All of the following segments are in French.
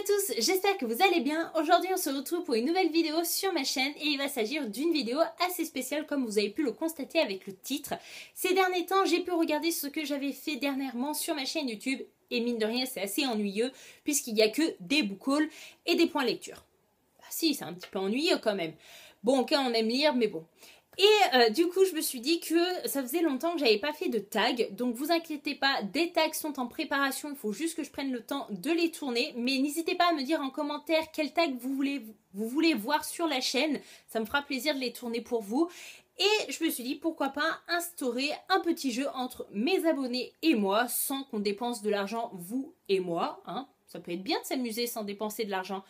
à tous, j'espère que vous allez bien. Aujourd'hui on se retrouve pour une nouvelle vidéo sur ma chaîne et il va s'agir d'une vidéo assez spéciale comme vous avez pu le constater avec le titre. Ces derniers temps j'ai pu regarder ce que j'avais fait dernièrement sur ma chaîne YouTube et mine de rien c'est assez ennuyeux puisqu'il n'y a que des boucles et des points lecture. Ah si c'est un petit peu ennuyeux quand même. Bon ok on aime lire mais bon. Et euh, du coup, je me suis dit que ça faisait longtemps que j'avais pas fait de tags. Donc vous inquiétez pas, des tags sont en préparation. Il faut juste que je prenne le temps de les tourner. Mais n'hésitez pas à me dire en commentaire quel tag vous voulez, voir sur la chaîne. Ça me fera plaisir de les tourner pour vous. Et je me suis dit pourquoi pas instaurer un petit jeu entre mes abonnés et moi sans qu'on dépense de l'argent vous et moi. Hein. Ça peut être bien de s'amuser sans dépenser de l'argent.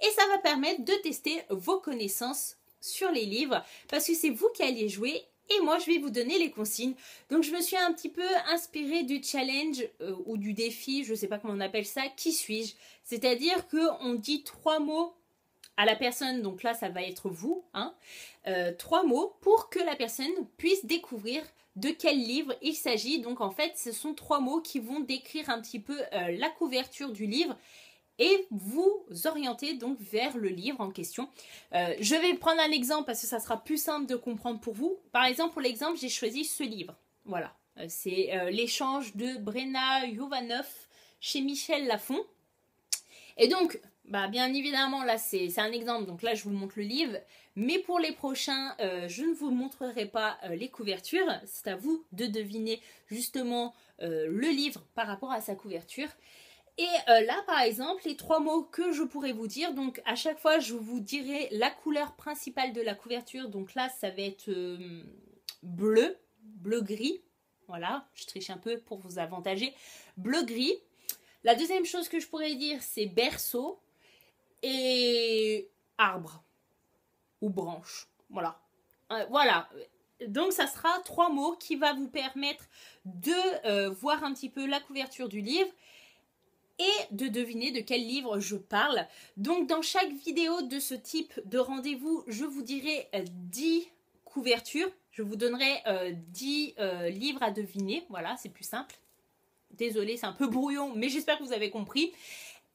Et ça va permettre de tester vos connaissances sur les livres parce que c'est vous qui allez jouer et moi je vais vous donner les consignes. Donc je me suis un petit peu inspirée du challenge euh, ou du défi, je ne sais pas comment on appelle ça, qui suis-je C'est-à-dire qu'on dit trois mots à la personne, donc là ça va être vous, hein, euh, trois mots pour que la personne puisse découvrir de quel livre il s'agit. Donc en fait ce sont trois mots qui vont décrire un petit peu euh, la couverture du livre et vous orienter donc vers le livre en question. Euh, je vais prendre un exemple parce que ça sera plus simple de comprendre pour vous. Par exemple, pour l'exemple, j'ai choisi ce livre. Voilà, euh, c'est euh, l'échange de Brenna Jovanov chez Michel Lafon. Et donc, bah, bien évidemment, là c'est un exemple, donc là je vous montre le livre. Mais pour les prochains, je ne vous montrerai pas les couvertures. C'est à vous de deviner justement le livre par rapport à sa couverture. Et euh, là, par exemple, les trois mots que je pourrais vous dire, donc à chaque fois, je vous dirai la couleur principale de la couverture. Donc là, ça va être euh, bleu, bleu-gris. Voilà, je triche un peu pour vous avantager. Bleu-gris. La deuxième chose que je pourrais dire, c'est berceau et arbre ou branche. Voilà. Euh, voilà. Donc ça sera trois mots qui va vous permettre de voir un petit peu la couverture du livre et de deviner de quel livre je parle. Donc dans chaque vidéo de ce type de rendez-vous, je vous dirai 10 euh, couvertures, je vous donnerai 10 euh, euh, livres à deviner, voilà, c'est plus simple. Désolée, c'est un peu brouillon, mais j'espère que vous avez compris.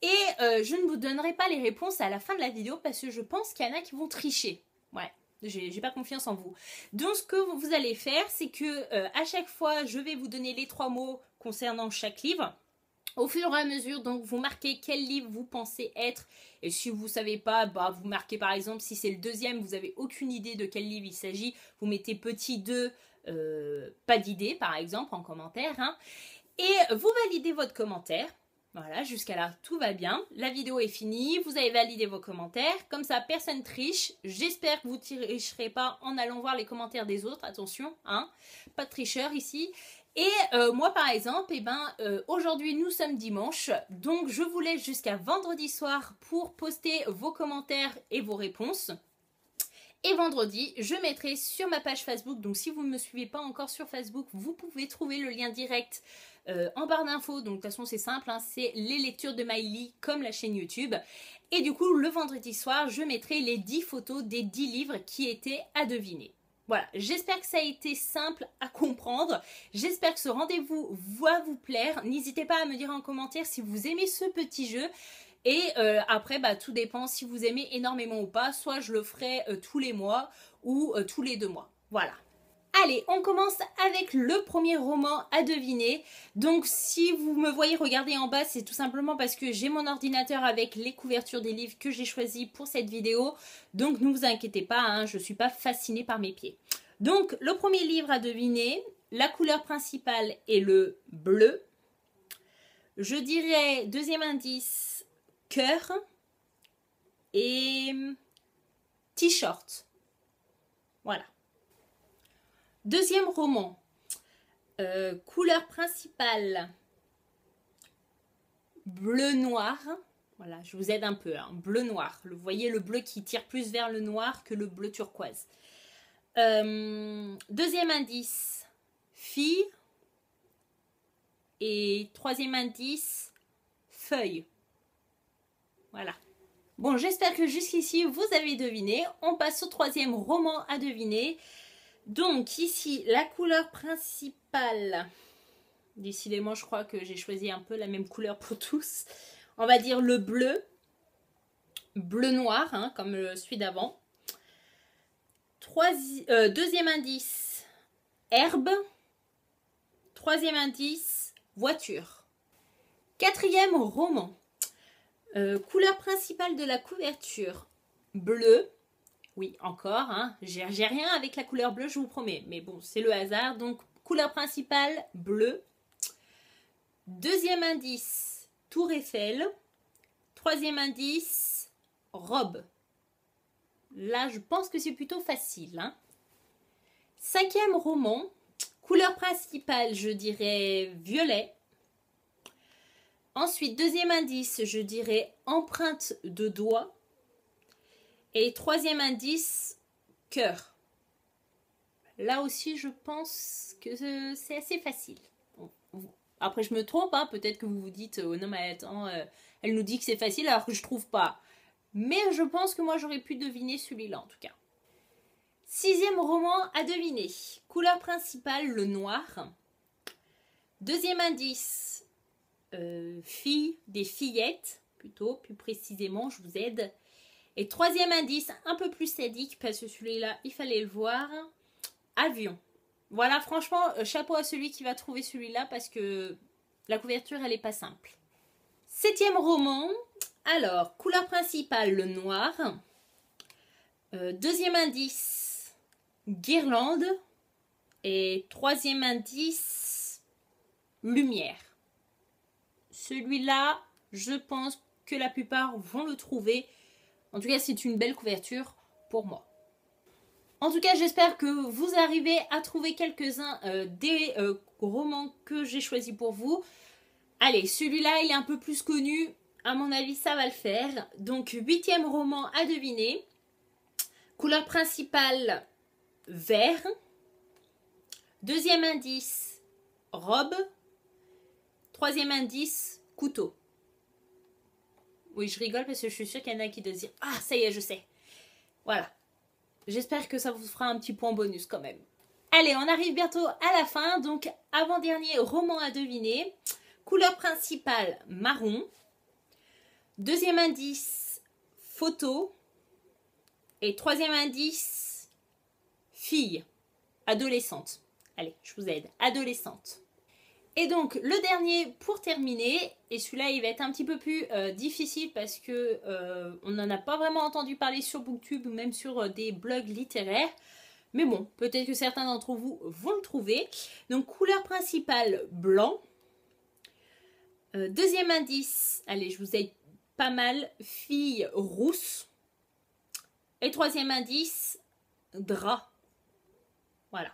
Et je ne vous donnerai pas les réponses à la fin de la vidéo parce que je pense qu'il y en a qui vont tricher. Ouais, j'ai pas confiance en vous. Donc ce que vous allez faire, c'est que à chaque fois, je vais vous donner les trois mots concernant chaque livre. Au fur et à mesure, donc, vous marquez quel livre vous pensez être. Et si vous ne savez pas, bah, vous marquez par exemple, si c'est le deuxième, vous n'avez aucune idée de quel livre il s'agit, vous mettez petit 2, euh, pas d'idée, par exemple, en commentaire. Hein. Et vous validez votre commentaire. Voilà, jusqu'à là, tout va bien. La vidéo est finie, vous avez validé vos commentaires. Comme ça, personne triche. J'espère que vous ne tricherez pas en allant voir les commentaires des autres. Attention, hein, pas de tricheur ici. Et euh, moi par exemple, eh ben, euh, aujourd'hui nous sommes dimanche, donc je vous laisse jusqu'à vendredi soir pour poster vos commentaires et vos réponses. Et vendredi, je mettrai sur ma page Facebook, donc si vous ne me suivez pas encore sur Facebook, vous pouvez trouver le lien direct euh, en barre d'infos. Donc de toute façon c'est simple, hein, c'est les lectures de Miley comme la chaîne YouTube. Et du coup le vendredi soir, je mettrai les 10 photos des 10 livres qui étaient à deviner. Voilà, j'espère que ça a été simple à comprendre. J'espère que ce rendez-vous va vous plaire. N'hésitez pas à me dire en commentaire si vous aimez ce petit jeu. Et euh, après, bah, tout dépend si vous aimez énormément ou pas. Soit je le ferai euh, tous les mois ou euh, tous les deux mois. Voilà. Allez, on commence avec le premier roman à deviner. Donc si vous me voyez regarder en bas, c'est tout simplement parce que j'ai mon ordinateur avec les couvertures des livres que j'ai choisis pour cette vidéo. Donc ne vous inquiétez pas, hein, je ne suis pas fascinée par mes pieds. Donc le premier livre à deviner, la couleur principale est le bleu. Je dirais, deuxième indice, cœur et t-shirt. Voilà. Deuxième roman. Euh, couleur principale. Bleu noir. Voilà, je vous aide un peu. Hein. Bleu noir. Vous voyez le bleu qui tire plus vers le noir que le bleu turquoise. Euh, deuxième indice. Fille. Et troisième indice. Feuille. Voilà. Bon, j'espère que jusqu'ici, vous avez deviné. On passe au troisième roman à deviner. Donc ici, la couleur principale. Décidément, je crois que j'ai choisi un peu la même couleur pour tous. On va dire le bleu. Bleu noir, hein, comme celui d'avant. Euh, deuxième indice, herbe. Troisième indice, voiture. Quatrième roman. Euh, couleur principale de la couverture, bleu. Oui, encore, hein. j'ai rien avec la couleur bleue, je vous promets. Mais bon, c'est le hasard. Donc, couleur principale, bleu. Deuxième indice, tour Eiffel. Troisième indice, robe. Là, je pense que c'est plutôt facile. Hein. Cinquième roman, couleur principale, je dirais violet. Ensuite, deuxième indice, je dirais empreinte de doigts. Et troisième indice, cœur. Là aussi, je pense que c'est assez facile. Après, je me trompe, hein. peut-être que vous vous dites, oh non, mais attends, euh, elle nous dit que c'est facile alors que je trouve pas. Mais je pense que moi, j'aurais pu deviner celui-là en tout cas. Sixième roman à deviner. Couleur principale, le noir. Deuxième indice, euh, fille, des fillettes, plutôt, plus précisément, je vous aide. Et troisième indice, un peu plus sadique, parce que celui-là, il fallait le voir. Avion. Voilà, franchement, euh, chapeau à celui qui va trouver celui-là, parce que la couverture, elle n'est pas simple. Septième roman. Alors, couleur principale, le noir. Euh, deuxième indice, guirlande. Et troisième indice, lumière. Celui-là, je pense que la plupart vont le trouver. En tout cas, c'est une belle couverture pour moi. En tout cas, j'espère que vous arrivez à trouver quelques-uns euh, des euh, romans que j'ai choisis pour vous. Allez, celui-là, il est un peu plus connu. À mon avis, ça va le faire. Donc, huitième roman à deviner. Couleur principale, vert. Deuxième indice, robe. Troisième indice, couteau. Oui, je rigole parce que je suis sûre qu'il y en a qui doivent dire Ah, ça y est, je sais. Voilà. J'espère que ça vous fera un petit point bonus quand même. Allez, on arrive bientôt à la fin. Donc, avant-dernier roman à deviner. Couleur principale, marron. Deuxième indice, photo. Et troisième indice, fille, adolescente. Allez, je vous aide. Adolescente. Et donc le dernier pour terminer, et celui-là il va être un petit peu plus euh, difficile parce que euh, on n'en a pas vraiment entendu parler sur Booktube ou même sur euh, des blogs littéraires. Mais bon, peut-être que certains d'entre vous vont le trouver. Donc couleur principale blanc. deuxième indice, allez je vous ai pas mal, fille rousse. Et troisième indice, drap. Voilà.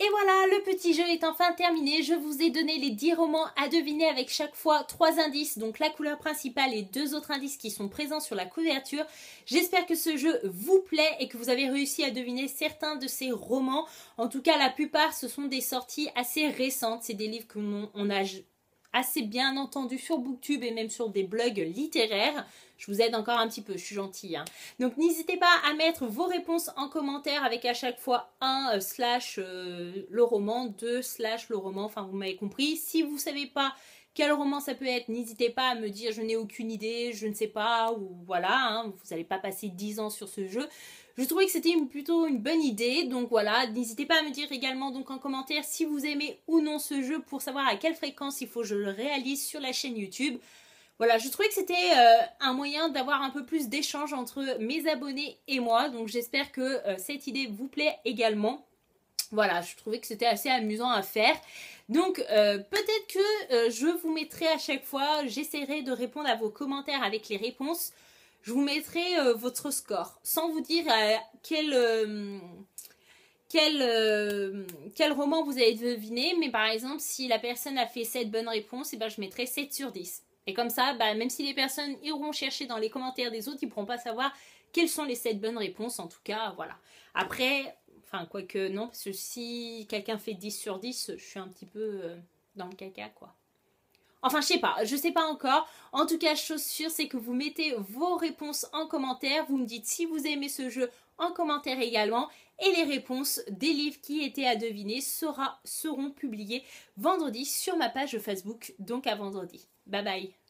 Et voilà, le petit jeu est enfin terminé. Je vous ai donné les 10 romans à deviner avec chaque fois 3 indices, donc la couleur principale et deux autres indices qui sont présents sur la couverture. J'espère que ce jeu vous plaît et que vous avez réussi à deviner certains de ces romans. En tout cas, la plupart, ce sont des sorties assez récentes. C'est des livres que on a assez bien entendu sur Booktube et même sur des blogs littéraires. Je vous aide encore un petit peu, je suis gentille. Hein. Donc n'hésitez pas à mettre vos réponses en commentaire avec à chaque fois un euh, slash euh, le roman, deux slash le roman, enfin vous m'avez compris. Si vous ne savez pas quel roman ça peut être, n'hésitez pas à me dire je n'ai aucune idée, je ne sais pas, ou voilà, hein. vous n'allez pas passer 10 ans sur ce jeu. Je trouvais que c'était plutôt une bonne idée. Donc voilà, n'hésitez pas à me dire également donc en commentaire si vous aimez ou non ce jeu pour savoir à quelle fréquence il faut que je le réalise sur la chaîne YouTube. Voilà, je trouvais que c'était euh, un moyen d'avoir un peu plus d'échanges entre mes abonnés et moi. Donc j'espère que euh, cette idée vous plaît également. Voilà, je trouvais que c'était assez amusant à faire. Donc euh, peut-être que je vous mettrai à chaque fois, j'essaierai de répondre à vos commentaires avec les réponses je vous mettrai euh, votre score sans vous dire euh, quel, euh, quel, quel, roman vous avez deviné. Mais par exemple, si la personne a fait 7 bonnes réponses, et eh ben, je mettrai 7 sur 10. Et comme ça, bah, même si les personnes iront chercher dans les commentaires des autres, ils ne pourront pas savoir quelles sont les 7 bonnes réponses. En tout cas, voilà. Après, enfin, quoique non, parce que si quelqu'un fait 10 sur 10, je suis un petit peu dans le caca, quoi. Enfin, je sais pas, je sais pas encore. En tout cas, chose sûre, c'est que vous mettez vos réponses en commentaire. Vous me dites si vous aimez ce jeu en commentaire également. Et les réponses des livres qui étaient à deviner seront publiées vendredi sur ma page Facebook. Donc à vendredi. Bye bye